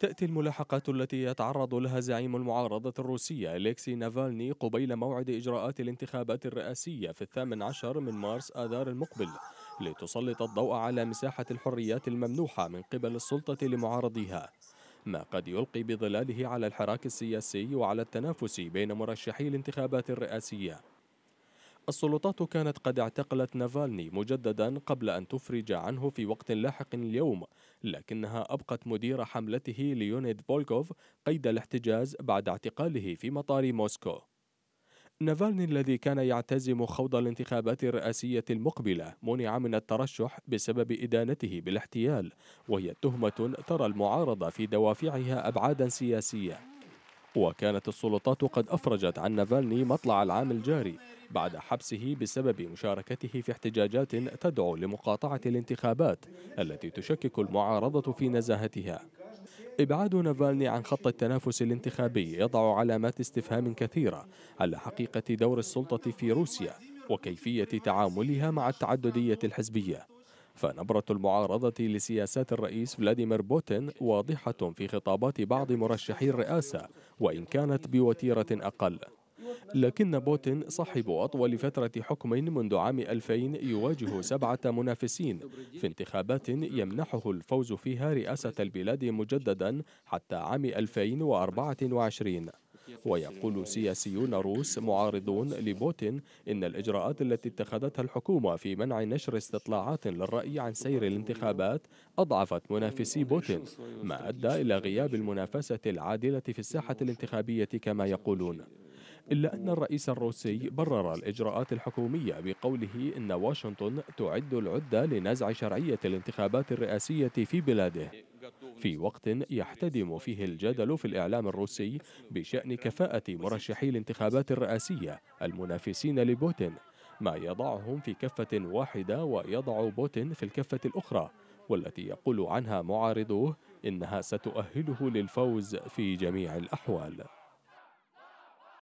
تأتي الملاحقات التي يتعرض لها زعيم المعارضة الروسية أليكسي نافالني قبيل موعد إجراءات الانتخابات الرئاسية في الثامن عشر من مارس آذار المقبل لتسلط الضوء على مساحة الحريات الممنوحة من قبل السلطة لمعارضيها ما قد يلقي بظلاله على الحراك السياسي وعلى التنافس بين مرشحي الانتخابات الرئاسية السلطات كانت قد اعتقلت نافالني مجددا قبل أن تفرج عنه في وقت لاحق اليوم لكنها أبقت مدير حملته ليونيد بولكوف قيد الاحتجاز بعد اعتقاله في مطار موسكو نافالني الذي كان يعتزم خوض الانتخابات الرئاسية المقبلة منع من الترشح بسبب إدانته بالاحتيال وهي تهمة ترى المعارضة في دوافعها أبعادا سياسية وكانت السلطات قد أفرجت عن نافالني مطلع العام الجاري بعد حبسه بسبب مشاركته في احتجاجات تدعو لمقاطعة الانتخابات التي تشكك المعارضة في نزاهتها إبعاد نافالني عن خط التنافس الانتخابي يضع علامات استفهام كثيرة على حقيقة دور السلطة في روسيا وكيفية تعاملها مع التعددية الحزبية فنبرة المعارضة لسياسات الرئيس فلاديمير بوتين واضحة في خطابات بعض مرشحي الرئاسة وإن كانت بوتيرة أقل لكن بوتين صاحب أطول فترة حكم منذ عام 2000 يواجه سبعة منافسين في انتخابات يمنحه الفوز فيها رئاسة البلاد مجددا حتى عام 2024 ويقول سياسيون روس معارضون لبوتين إن الإجراءات التي اتخذتها الحكومة في منع نشر استطلاعات للرأي عن سير الانتخابات أضعفت منافسي بوتين ما أدى إلى غياب المنافسة العادلة في الساحة الانتخابية كما يقولون إلا أن الرئيس الروسي برر الإجراءات الحكومية بقوله إن واشنطن تعد العدة لنزع شرعية الانتخابات الرئاسية في بلاده في وقت يحتدم فيه الجدل في الإعلام الروسي بشأن كفاءة مرشحي الانتخابات الرئاسية المنافسين لبوتين ما يضعهم في كفة واحدة ويضع بوتين في الكفة الأخرى والتي يقول عنها معارضوه إنها ستؤهله للفوز في جميع الأحوال